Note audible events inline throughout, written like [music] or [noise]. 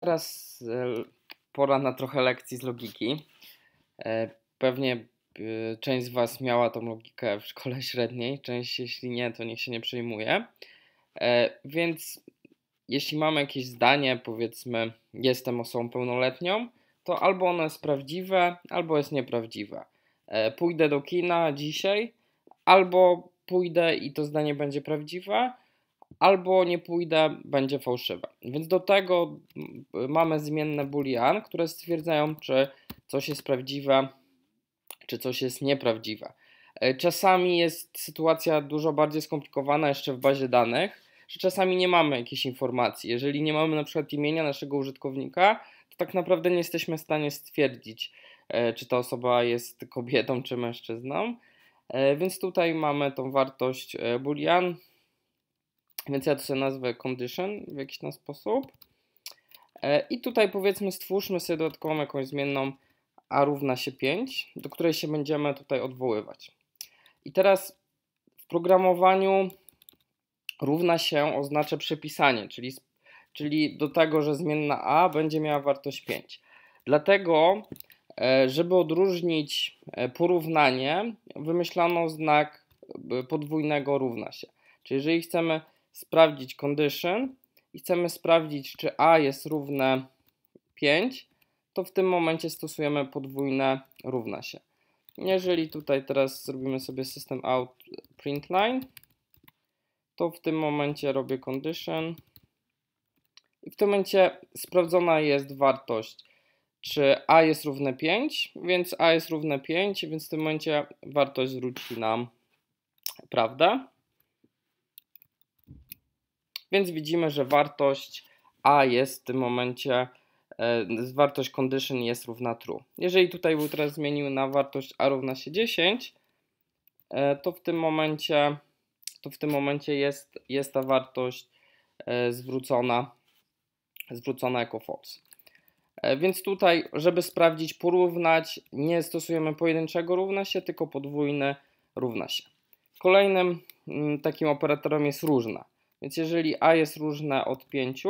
Teraz e, pora na trochę lekcji z logiki. E, pewnie e, część z Was miała tą logikę w szkole [laughs] średniej, część jeśli nie, to niech się nie przejmuje. Więc jeśli mamy jakieś zdanie, powiedzmy, jestem osobą pełnoletnią, to albo ono jest prawdziwe, albo jest nieprawdziwe. Pójdę do kina dzisiaj, albo pójdę i to zdanie będzie prawdziwe, albo nie pójdę, będzie fałszywe. Więc do tego mm, mamy zmienne boolean, które stwierdzają, czy coś jest prawdziwe, czy coś jest nieprawdziwe. E, czasami jest sytuacja dużo bardziej skomplikowana jeszcze w bazie danych, że czasami nie mamy jakiejś informacji. Jeżeli nie mamy na przykład imienia naszego użytkownika, to tak naprawdę nie jesteśmy w stanie stwierdzić, e, czy ta osoba jest kobietą czy mężczyzną. E, więc tutaj mamy tą wartość boolean, więc ja to sobie nazwę condition w jakiś tam sposób. E, I tutaj powiedzmy stwórzmy sobie dodatkową jakąś zmienną a równa się 5, do której się będziemy tutaj odwoływać. I teraz w programowaniu równa się oznacza przepisanie, czyli, czyli do tego, że zmienna a będzie miała wartość 5. Dlatego, e, żeby odróżnić e, porównanie, wymyślano znak podwójnego równa się. Czyli jeżeli chcemy sprawdzić condition i chcemy sprawdzić, czy a jest równe 5, to w tym momencie stosujemy podwójne równa się. Jeżeli tutaj teraz zrobimy sobie system out print line, to w tym momencie robię condition i w tym momencie sprawdzona jest wartość, czy a jest równe 5, więc a jest równe 5, więc w tym momencie wartość zwróci nam prawda? Więc widzimy, że wartość A jest w tym momencie, e, wartość condition jest równa true. Jeżeli tutaj był teraz zmienił na wartość A równa się 10, e, to w tym momencie, to w tym momencie jest, jest ta wartość e, zwrócona, zwrócona jako false. E, więc tutaj, żeby sprawdzić, porównać, nie stosujemy pojedynczego równa się, tylko podwójne równa się. Kolejnym mm, takim operatorem jest różna. Więc jeżeli a jest różne od 5,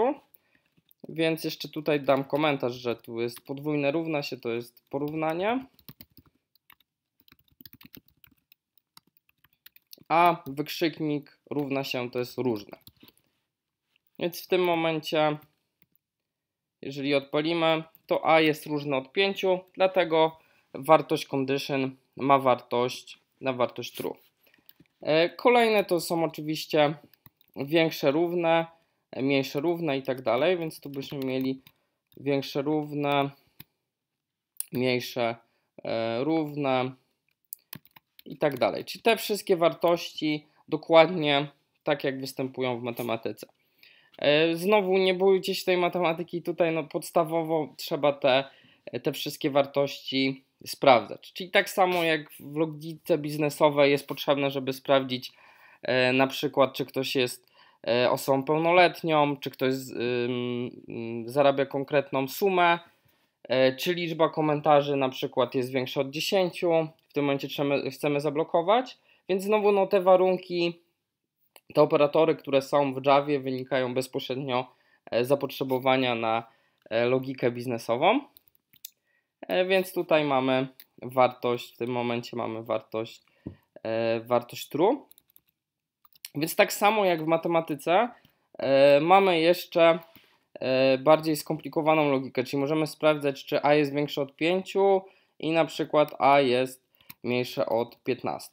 więc jeszcze tutaj dam komentarz, że tu jest podwójne równa się, to jest porównanie. A wykrzyknik równa się, to jest różne. Więc w tym momencie, jeżeli odpalimy, to a jest różne od 5, dlatego wartość condition ma wartość na wartość true. E, kolejne to są oczywiście większe równe, mniejsze równe i tak dalej, więc tu byśmy mieli większe równe, mniejsze e, równe i tak dalej. Czyli te wszystkie wartości dokładnie tak jak występują w matematyce. E, znowu nie bójcie się tej matematyki, tutaj no podstawowo trzeba te, te wszystkie wartości sprawdzać. Czyli tak samo jak w logice biznesowej jest potrzebne, żeby sprawdzić e, na przykład, czy ktoś jest E, osobą pełnoletnią, czy ktoś zarabia konkretną sumę, e, czy liczba komentarzy na przykład jest większa od 10, w tym momencie chcemy, zablokować, więc znowu no, te warunki, te operatory, które są w Javie wynikają bezpośrednio e, z zapotrzebowania na logikę biznesową, więc tutaj mamy wartość, w tym momencie mamy wartość, wartość true. Więc tak samo jak w matematyce e, mamy jeszcze e, bardziej skomplikowaną logikę, czyli możemy sprawdzać, czy a jest większe od 5 i na przykład a jest mniejsze od 15.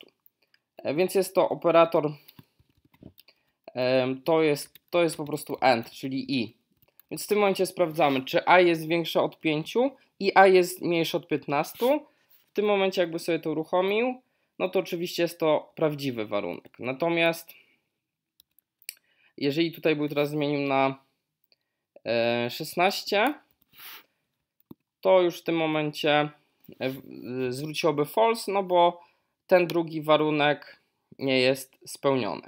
E, więc jest to operator, to jest, to jest po prostu AND, czyli i. Więc w tym momencie sprawdzamy, czy a jest większe od 5 i a jest mniejsze od 15. W tym momencie jakby sobie to uruchomił, no to oczywiście jest to prawdziwy warunek. Natomiast jeżeli tutaj był teraz zmienił na 16, e, to już w tym momencie e, e, zwróciłoby false, no bo ten drugi warunek nie jest spełniony.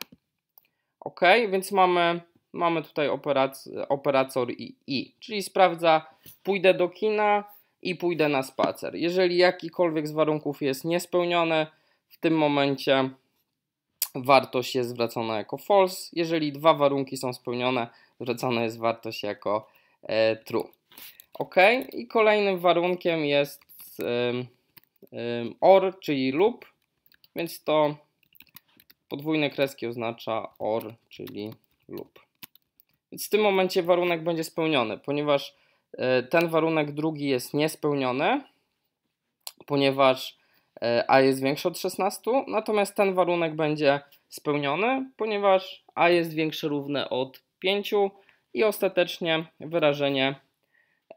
Ok, więc mamy, mamy tutaj operac operator i, i, czyli sprawdza, pójdę do kina i pójdę na spacer. Jeżeli jakikolwiek z warunków jest niespełniony, w tym momencie wartość jest zwracana jako false. Jeżeli dwa warunki są spełnione, zwracana jest wartość jako e, true. OK. I kolejnym warunkiem jest OR, czyli lub, więc to podwójne kreski oznacza OR, czyli lub. Więc w tym momencie warunek będzie spełniony, ponieważ e, ten warunek drugi jest niespełniony, ponieważ E, A jest większe od 16, natomiast ten warunek będzie spełniony, ponieważ A jest większe równe od 5 i ostatecznie wyrażenie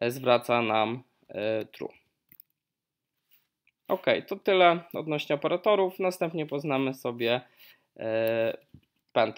e, zwraca nam e, true. Ok, to tyle odnośnie operatorów. Następnie poznamy sobie pętlę.